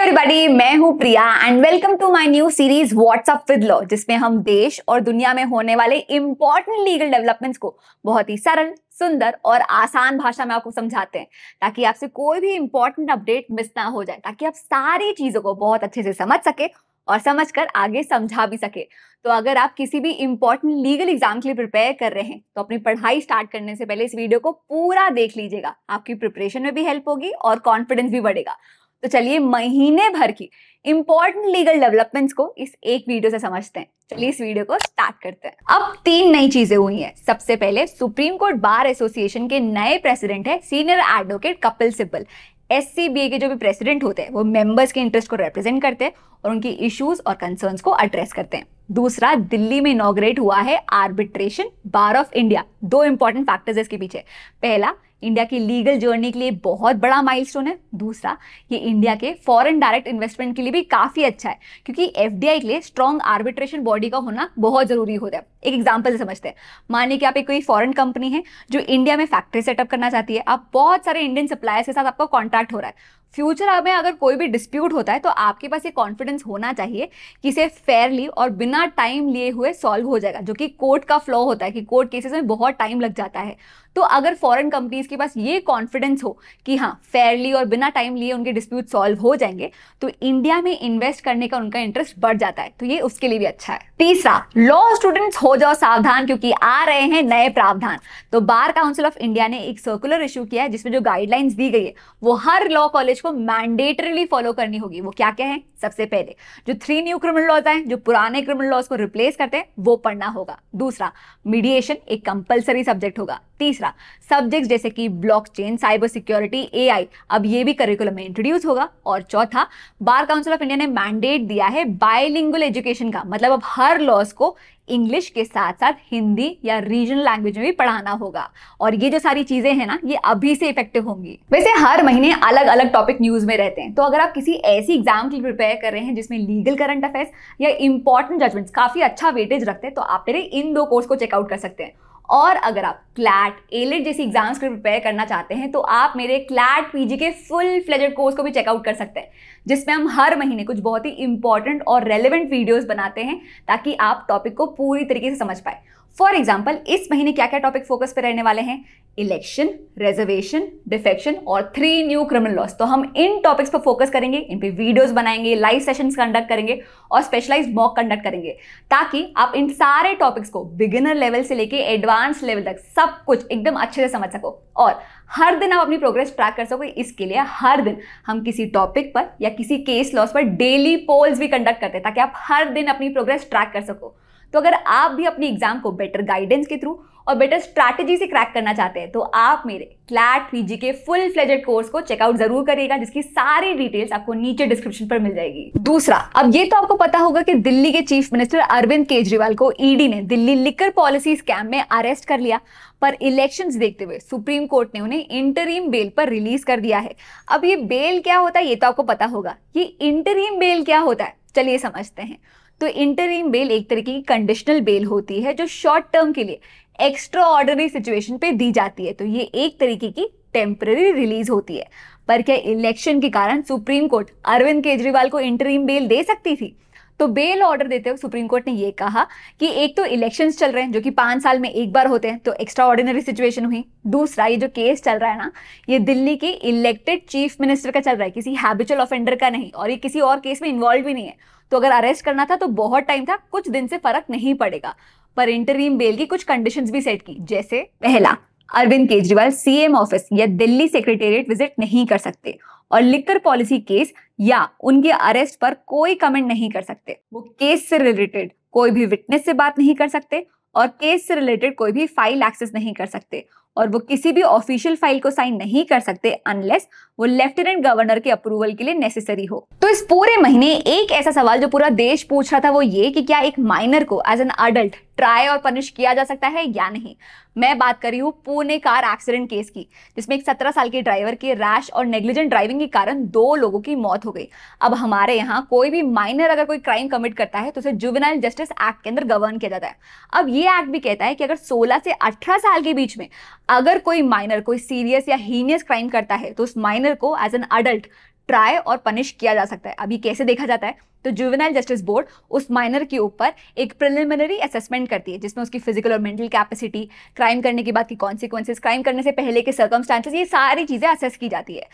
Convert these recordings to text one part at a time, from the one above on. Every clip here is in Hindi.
एवरीबॉडी मैं हूं Priya and welcome to my new series WhatsApp with law जिसमें हम देश और दुनिया में होने वाले इंपॉर्टेंट लीगल डेवलपमेंट्स को बहुत ही सरल सुंदर और आसान भाषा में आपको समझाते हैं ताकि आपसे कोई भी इंपॉर्टेंट अपडेट मिस ना हो जाए ताकि आप सारी चीजों को बहुत अच्छे से समझ सके और समझ कर आगे समझा भी सके तो अगर आप किसी भी इंपॉर्टेंट लीगल एग्जाम के लिए प्रिपेयर कर रहे हैं तो अपनी पढ़ाई स्टार्ट करने से पहले इस वीडियो को पूरा देख लीजिएगा आपकी प्रिपरेशन में भी हेल्प होगी और कॉन्फिडेंस भी बढ़ेगा तो चलिए महीने भर की इंपॉर्टेंट लीगल डेवलपमेंट्स को इस एक वीडियो से समझते हैं चलिए इस वीडियो को स्टार्ट करते हैं अब तीन नई चीजें हुई हैं सबसे पहले सुप्रीम कोर्ट बार एसोसिएशन के नए प्रेसिडेंट है सीनियर एडवोकेट कपिल सिब्बल एस के जो भी प्रेसिडेंट होते हैं वो मेंबर्स के इंटरेस्ट को रिप्रेजेंट करते हैं और उनकी इश्यूज और कंसर्न्स को एड्रेस करते हैं दूसरा दिल्ली में इनोग्रेट हुआ है आर्बिट्रेशन बार ऑफ इंडिया दो इंपॉर्टेंट फैक्टर्स इसके पीछे पहला इंडिया की लीगल जर्नी के लिए बहुत बड़ा माइलस्टोन है दूसरा ये इंडिया के फॉरेन डायरेक्ट इन्वेस्टमेंट के लिए भी काफ़ी अच्छा है क्योंकि एफ के लिए स्ट्रॉन्ग आर्बिट्रेशन बॉडी का होना बहुत ज़रूरी होता है एक एग्जाम्पल समझते हैं मानिए कि आप एक कोई फॉरेन कंपनी है जो इंडिया में फैक्ट्री सेटअप करना चाहती है आप बहुत सारे इंडियन सप्लायर्स के साथ आपका कॉन्ट्रैक्ट हो रहा है फ्यूचर में अगर कोई भी डिस्प्यूट होता है तो आपके पास ये कॉन्फिडेंस होना चाहिए कि इसे फेयरली और बिना टाइम लिए हुए सॉल्व हो जाएगा जो कि कोर्ट का फ्लॉ होता है कि कोर्ट केसेस में बहुत टाइम लग जाता है तो अगर फॉरेन कंपनीज के पास ये कॉन्फिडेंस हो कि हाँ फेयरली और बिना टाइम लिए उनके डिस्प्यूट सॉल्व हो जाएंगे तो इंडिया में इन्वेस्ट करने का उनका इंटरेस्ट बढ़ जाता है तो ये उसके लिए भी अच्छा है तीसरा लॉ स्टूडेंट्स हो जाओ सावधान क्योंकि आ रहे हैं नए प्रावधान तो बार काउंसिल ऑफ इंडिया ने एक सर्कुलर इशू किया है जिसमें जो गाइडलाइंस दी गई है वो हर लॉ कॉलेज को मैंडेटरीली फॉलो करनी होगी वो क्या क्या है सबसे पहले जो थ्री न्यू क्रिमिनल लॉज आए जो पुराने क्रिमिनल लॉज को रिप्लेस करते हैं वो पढ़ना होगा दूसरा मीडिएशन एक कंपलसरी सब्जेक्ट होगा तीसरा सब्जेक्ट जैसे कि ब्लॉकचेन, साइबर सिक्योरिटी ए अब ये भी करिकुलम में इंट्रोड्यूस होगा और चौथा बार काउंसिल ऑफ इंडिया ने मैंडेट दिया है बायलिंगुअल एजुकेशन का मतलब अब हर लॉस को इंग्लिश के साथ साथ हिंदी या रीजनल लैंग्वेज में भी पढ़ाना होगा और ये जो सारी चीजें हैं ना ये अभी से इफेक्टिव होंगी वैसे हर महीने अलग अलग टॉपिक न्यूज में रहते हैं तो अगर आप किसी ऐसी एग्जाम के लिए प्रिपेयर कर रहे हैं जिसमें लीगल करंट अफेयर्स या इंपॉर्टेंट जजमेंट्स काफी अच्छा वेटेज रखते हैं तो आप मेरे इन दो कोर्स को चेकआउट कर सकते हैं और अगर आप क्लैट एलेट e जैसी एग्जाम्स को प्रिपेयर करना चाहते हैं तो आप मेरे क्लैट पीजी के फुल फ्लेजर कोर्स को भी चेकआउट कर सकते हैं जिसमें हम हर महीने कुछ बहुत ही इंपॉर्टेंट और रेलिवेंट वीडियोज़ बनाते हैं ताकि आप टॉपिक को पूरी तरीके से समझ पाए फॉर एग्जाम्पल इस महीने क्या क्या टॉपिक फोकस पे रहने वाले हैं इलेक्शन रिजर्वेशन डिफेक्शन और थ्री न्यू क्रिमिनल लॉस तो हम इन टॉपिक्स पर फोकस करेंगे इन पे वीडियोस बनाएंगे लाइव सेशंस कंडक्ट करेंगे और स्पेशलाइज मॉक कंडक्ट करेंगे ताकि आप इन सारे टॉपिक्स को बिगिनर लेवल से लेके एडवांस लेवल तक सब कुछ एकदम अच्छे से समझ सको और हर दिन आप अपनी प्रोग्रेस ट्रैक कर सको इसके लिए हर दिन हम किसी टॉपिक पर या किसी केस लॉस पर डेली पोल्स भी कंडक्ट करते हैं ताकि आप हर दिन अपनी प्रोग्रेस ट्रैक कर सको तो अगर आप भी अपनी एग्जाम को बेटर गाइडेंस के थ्रू और बेटर स्ट्रैटेजी से क्रैक करना चाहते हैं तो आप मेरे क्लैट पी के फुल फ्लेजेड कोर्स को चेकआउट जरूर करिएगा जिसकी सारी डिटेल्स आपको नीचे डिस्क्रिप्शन पर मिल जाएगी दूसरा अब ये तो आपको पता होगा कि दिल्ली के चीफ मिनिस्टर अरविंद केजरीवाल को ईडी e ने दिल्ली लिकर पॉलिसी स्कैम में अरेस्ट कर लिया पर इलेक्शन देखते हुए सुप्रीम कोर्ट ने उन्हें इंटरीम बेल पर रिलीज कर दिया है अब ये बेल क्या होता है ये तो आपको पता होगा ये इंटरीम बेल क्या होता है चलिए समझते हैं तो इंटरिम बेल एक तरीके की कंडीशनल बेल होती है जो शॉर्ट टर्म के लिए एक्स्ट्रा ऑर्डनरी सिचुएशन पे दी जाती है तो ये एक तरीके की टेम्पररी रिलीज होती है पर क्या इलेक्शन के कारण सुप्रीम कोर्ट अरविंद केजरीवाल को इंटरिम बेल दे सकती थी तो बेल ऑर्डर देते वक्त सुप्रीम कोर्ट ने यह कहा कि एक तो इलेक्शंस चल रहे हैं जो कि पांच साल में एक बार होते हैं तो एक्स्ट्रा ऑर्डिनरी सिचुएशन हुई दूसरा ये जो केस चल रहा है ना ये दिल्ली के इलेक्टेड चीफ मिनिस्टर का चल रहा है किसी हैबिचुअल ऑफेंडर का नहीं और ये किसी और केस में इन्वॉल्व भी नहीं है तो अगर अरेस्ट करना था तो बहुत टाइम था कुछ दिन से फर्क नहीं पड़ेगा पर इंटरीम बेल की कुछ कंडीशन भी सेट की जैसे पहला अरविंद केजरीवाल सीएम ऑफिस या दिल्ली सेक्रेटेरिएट विजिट नहीं कर सकते और लिकर पॉलिसी केस या उनके अरेस्ट पर कोई कमेंट नहीं कर सकते वो केस से रिलेटेड कोई भी विटनेस से बात नहीं कर सकते और केस से रिलेटेड कोई भी फाइल एक्सेस नहीं कर सकते और वो किसी भी ऑफिशियल फाइल को साइन नहीं कर सकते अनलेस वो लेफ्टिनेंट गवर्नर के अप्रूवल के लिए नेसेसरी हो तो इस पूरे महीने एक ऐसा सवाल जो पूरा देश पूछ रहा था वो ये कि क्या एक माइनर को एज एन अडल्ट ट्राई और पनिश किया जा सकता है या नहीं मैं बात कर रही हूँ पुणे कार एक्सीडेंट केस की जिसमें एक सत्रह साल के ड्राइवर के रैश और नेग्लिजेंट ड्राइविंग के कारण दो लोगों की मौत हो गई अब हमारे यहाँ कोई भी माइनर अगर कोई क्राइम कमिट करता है तो उसे जुवेनाइल जस्टिस एक्ट के अंदर गवर्न किया जाता है अब ये एक्ट भी कहता है कि अगर सोलह से अठारह साल के बीच में अगर कोई माइनर कोई सीरियस या हीनियस क्राइम करता है तो उस माइनर को एज एन अडल्ट ट्राई और पनिश किया जा सकता है अभी कैसे देखा जाता है तो जुवेनाइल जस्टिस बोर्ड उस माइनर के ऊपर एक प्रिलिमिनरी असेसमेंट करती है जिसमें उसकी फिजिकल और मेंटल कैपेसिटी क्राइम करने के बाद की कॉन्सिक्वेंसेज क्राइम करने से पहले के सर्कमस्टांसेस ये सारी चीज़ें असेस की जाती है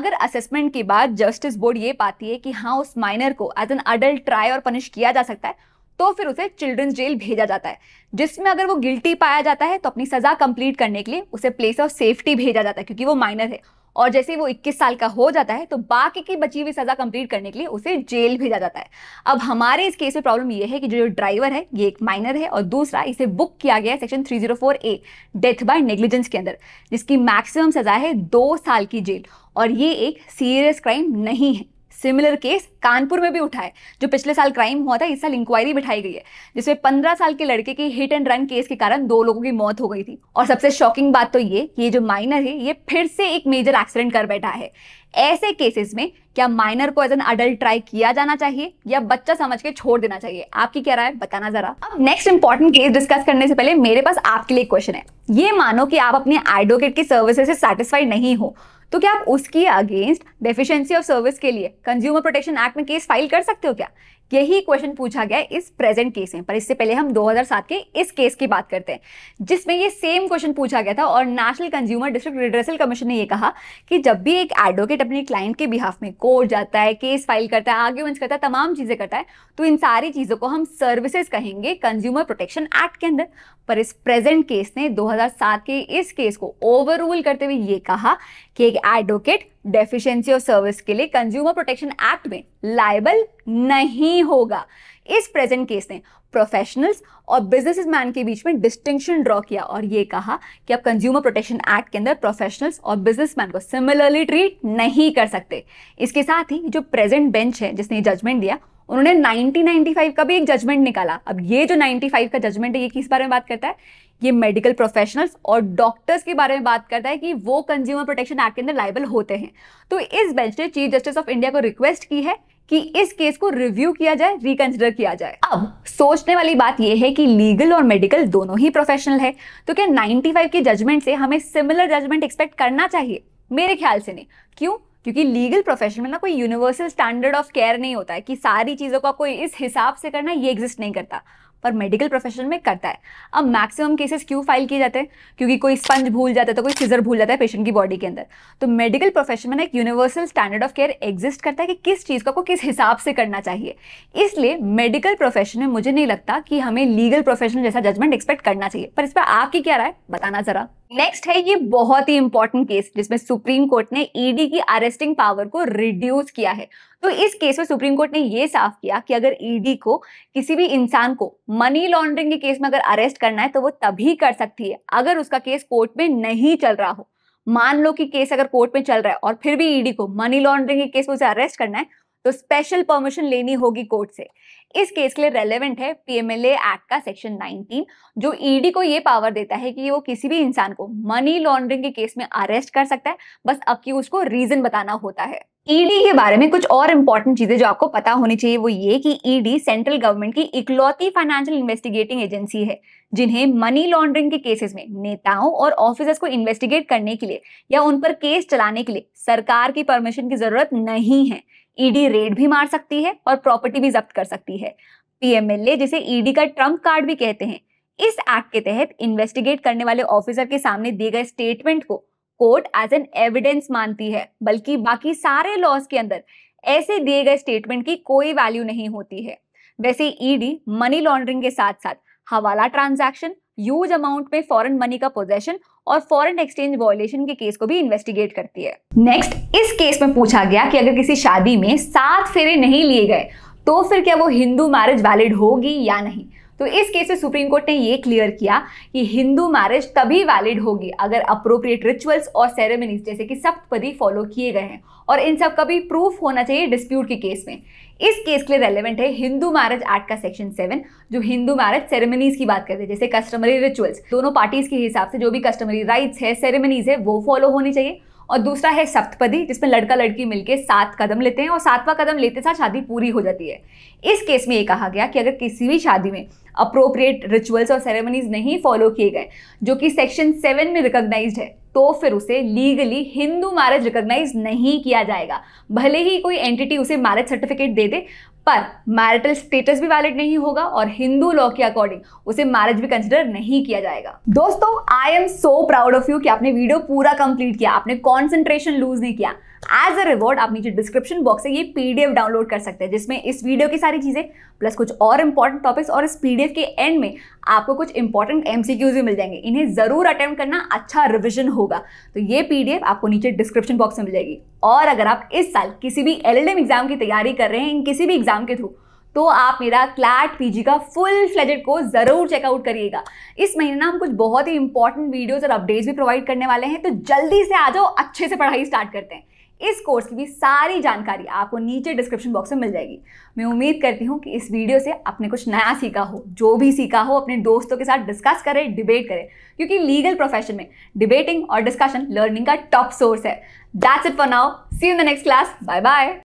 अगर असेसमेंट के बाद जस्टिस बोर्ड ये पाती है कि हाँ उस माइनर को एज एन अडल्ट ट्राई और पनिश किया जा सकता है तो फिर उसे चिल्ड्रंस जेल भेजा जाता है जिसमें अगर वो गिल्टी पाया जाता है तो अपनी सजा कंप्लीट करने के लिए उसे प्लेस ऑफ सेफ्टी भेजा जाता है क्योंकि वो माइनर है और जैसे ही वो 21 साल का हो जाता है तो बाकी की बची हुई सज़ा कंप्लीट करने के लिए उसे जेल भेजा जाता है अब हमारे इस केस में प्रॉब्लम ये है कि जो ड्राइवर है ये एक माइनर है और दूसरा इसे बुक किया गया है section 304 A death by negligence के अंदर जिसकी मैक्सिमम सज़ा है दो साल की जेल और ये एक सीरियस क्राइम नहीं है सिमिलर केस कानपुर में भी उठा है जो पिछले साल क्राइम हुआ था इस साल इंक्वायरी बिठाई गई है जिसमें पंद्रह साल के लड़के के हिट एंड रन केस के कारण दो लोगों की मौत हो गई थी और सबसे शॉकिंग बात तो ये ये जो माइनर है ये फिर से एक मेजर एक्सीडेंट कर बैठा है ऐसे केसेस में क्या माइनर को एज एन अडल्ट ट्राई किया जाना चाहिए या बच्चा समझ के छोड़ देना चाहिए आपकी क्या राय बताना जरा अब नेक्स्ट इंपॉर्टेंट केस डिस्कस करने से पहले मेरे पास आपके लिए क्वेश्चन है ये मानो कि आप अपने एडवोकेट की सर्विसेज से सेटिस्फाइड नहीं हो तो क्या आप उसके अगेंस्ट डेफिशिएंसी ऑफ सर्विस के लिए कंज्यूमर प्रोटेक्शन एक्ट में केस फाइल कर सकते हो क्या यही क्वेश्चन पूछा गया इस प्रेजेंट केस में पर इससे पहले हम 2007 के इस केस की बात करते हैं जिसमें ये सेम क्वेश्चन पूछा गया था और national consumer district redressal commission ने ये कहा कि जब भी एक एडवोकेट अपने क्लाइंट के बिहाफ में कोर्ट जाता है केस फाइल करता है आर्ग्यूमेंट्स करता है तमाम चीज़ें करता है तो इन सारी चीज़ों को हम सर्विसेज कहेंगे कंज्यूमर प्रोटेक्शन एक्ट के अंदर पर इस प्रेजेंट केस ने दो के इस केस को ओवर रूल करते हुए ये कहा कि एक एडवोकेट डेफिशिएंसी ऑफ सर्विस के लिए कंज्यूमर प्रोटेक्शन एक्ट में लाइबल नहीं होगा इस प्रेजेंट केस ने प्रोफेशनल्स और बिजनेसमैन के बीच में डिस्टिंक्शन ड्रॉ किया और ये कहा कि आप कंज्यूमर प्रोटेक्शन एक्ट के अंदर प्रोफेशनल्स और बिजनेसमैन को सिमिलरली ट्रीट नहीं कर सकते इसके साथ ही जो प्रेजेंट बेंच है जिसने जजमेंट दिया उन्होंने 1995 का भी एक जजमेंट निकाला अब ये जो 95 का जजमेंट है ये किस बारे में बात करता है ये मेडिकल प्रोफेशनल्स और डॉक्टर्स के बारे में बात करता है कि वो कंज्यूमर प्रोटेक्शन एक्ट के अंदर लाइबल होते हैं तो इस बेंच ने चीफ जस्टिस ऑफ इंडिया को रिक्वेस्ट की है कि इस केस को रिव्यू किया जाए रिकंसिडर किया जाए अब सोचने वाली बात यह है कि लीगल और मेडिकल दोनों ही प्रोफेशनल है तो क्या 95 के जजमेंट से हमें सिमिलर जजमेंट एक्सपेक्ट करना चाहिए मेरे ख्याल से नहीं क्यों क्योंकि लीगल प्रोफेशन में ना कोई यूनिवर्सल स्टैंडर्ड ऑफ केयर नहीं होता है कि सारी चीज़ों को आपको इस हिसाब से करना ये एग्जिस्ट नहीं करता पर मेडिकल प्रोफेशन में करता है अब मैक्सिमम केसेस क्यों फाइल किए जाते हैं क्योंकि कोई स्पंज भूल जाता है तो कोई सीजर भूल जाता है पेशेंट की बॉडी के अंदर तो मेडिकल प्रोफेशन में ना एक universal standard of care exist करता है कि किस चीज़ को आपको किस हिसाब से करना चाहिए इसलिए मेडिकल प्रोफेशन में मुझे नहीं लगता कि हमें लीगल प्रोफेशन जैसा जजमेंट एक्सपेक्ट करना चाहिए पर इस पर आपकी क्या राय बताना ज़रा नेक्स्ट है ये बहुत ही इंपॉर्टेंट केस जिसमें सुप्रीम कोर्ट ने ईडी e की अरेस्टिंग पावर को रिड्यूस किया है तो इस केस में सुप्रीम कोर्ट ने ये साफ किया कि अगर ईडी e को किसी भी इंसान को मनी लॉन्ड्रिंग के केस में अगर अरेस्ट करना है तो वो तभी कर सकती है अगर उसका केस कोर्ट में नहीं चल रहा हो मान लो कि केस अगर कोर्ट में चल रहा है और फिर भी ईडी e को मनी लॉन्ड्रिंग के केस में उसे अरेस्ट करना है तो स्पेशल परमिशन लेनी होगी कोर्ट से इस केस के लिए रेलेवेंट है पीएमएलए एक्ट का सेक्शन 19 जो ईडी e को ये पावर देता है कि वो किसी भी इंसान को मनी लॉन्ड्रिंग के केस में अरेस्ट कर सकता है बस अक्यूज को रीजन बताना होता है ईडी e के बारे में कुछ और इंपॉर्टेंट चीजें जो आपको पता होनी चाहिए वो ये कि ईडी सेंट्रल गवर्नमेंट की इकलौती फाइनेंशियल इन्वेस्टिगेटिंग एजेंसी है जिन्हें मनी लॉन्ड्रिंग के केसेस में नेताओं और ऑफिसर्स को इन्वेस्टिगेट करने के लिए या उन पर केस चलाने के लिए सरकार की परमिशन की जरूरत नहीं है ईडी e रेड भी मार सकती है और प्रॉपर्टी भी जब्त कर सकती है पीएमएलए जिसे ईडी e का ट्रम्प कार्ड भी कहते हैं इस एक्ट के तहत इन्वेस्टिगेट करने वाले ऑफिसर के सामने दिए गए स्टेटमेंट को कोर्ट एज एन एविडेंस मानती है बल्कि बाकी सारे लॉज के अंदर ऐसे दिए गए स्टेटमेंट की कोई वैल्यू नहीं होती है वैसे ईडी मनी लॉन्ड्रिंग के साथ साथ हवाला ट्रांजैक्शन ह्यूज अमाउंट में फॉरेन मनी का पोजेशन और फॉरेन एक्सचेंज वॉयलेशन के केस को भी इन्वेस्टिगेट करती है नेक्स्ट इस केस में पूछा गया कि अगर किसी शादी में सात फेरे नहीं लिए गए तो फिर क्या वो हिंदू मैरिज वैलिड होगी या नहीं तो इस केस में सुप्रीम कोर्ट ने ये क्लियर किया कि हिंदू मैरिज तभी वैलिड होगी अगर अप्रोप्रिएट रिचुअल्स और सेरेमनीज जैसे कि सप्तपदी फॉलो किए गए हैं और इन सब का भी प्रूफ होना चाहिए डिस्प्यूट के केस में इस केस के लिए रेलेवेंट है हिंदू मैरिज एक्ट का सेक्शन सेवन जो हिंदू मैरिज सेरेमनीज की बात करते हैं जैसे कस्टमरी रिचुअल्स दोनों पार्टीज के हिसाब से जो भी कस्टमरी राइट्स है सेरेमनीज है वो फॉलो होनी चाहिए और दूसरा है सप्तपदी जिसमें लड़का लड़की मिलकर सात कदम लेते हैं और सातवां कदम लेते साथ शादी पूरी हो जाती है इस केस में ये कहा गया कि अगर किसी भी शादी में अप्रोप्रिएट रिचुअल्स और सेरेमनीज नहीं फॉलो किए गए जो कि सेक्शन सेवन में रिकॉग्नाइज है तो फिर उसे लीगली हिंदू मैरिज रिकॉग्नाइज नहीं किया जाएगा भले ही कोई एंटिटी उसे मैरिज सर्टिफिकेट दे दे पर मैरिटल स्टेटस भी वैलिड नहीं होगा और हिंदू लॉ के अकॉर्डिंग उसे मैरिज भी कंसिडर नहीं किया जाएगा दोस्तों I am so proud of you कि आपने वीडियो पूरा कंप्लीट किया आपने कॉन्सेंट्रेशन लूज नहीं किया एज अ रिवॉर्ड आप नीचे डिस्क्रिप्शन बॉक्स से ये पीडीएफ डाउनलोड कर सकते हैं जिसमें इस वीडियो की सारी चीज़ें प्लस कुछ और इंपॉर्टेंट टॉपिक्स और इस पीडीएफ के एंड में आपको कुछ इंपॉर्टेंट एमसीक्यूज भी मिल जाएंगे इन्हें ज़रूर अटेम्प्ट करना अच्छा रिविजन होगा तो ये पीडीएफ आपको नीचे डिस्क्रिप्शन बॉक्स में मिल जाएगी और अगर आप इस साल किसी भी एल एग्जाम की तैयारी कर रहे हैं इन किसी भी एग्जाम के थ्रू तो आप मेरा क्लैट पीजी का फुल फ्लेजेड को ज़रूर चेकआउट करिएगा इस महीने ना हम कुछ बहुत ही इंपॉर्टेंट वीडियोज़ और अपडेट्स भी प्रोवाइड करने वाले हैं तो जल्दी से आ जाओ अच्छे से पढ़ाई स्टार्ट करते हैं इस कोर्स की भी सारी जानकारी आपको नीचे डिस्क्रिप्शन बॉक्स में मिल जाएगी मैं उम्मीद करती हूँ कि इस वीडियो से आपने कुछ नया सीखा हो जो भी सीखा हो अपने दोस्तों के साथ डिस्कस करें डिबेट करें क्योंकि लीगल प्रोफेशन में डिबेटिंग और डिस्कशन लर्निंग का टॉप सोर्स है that's it for now see in the next class bye bye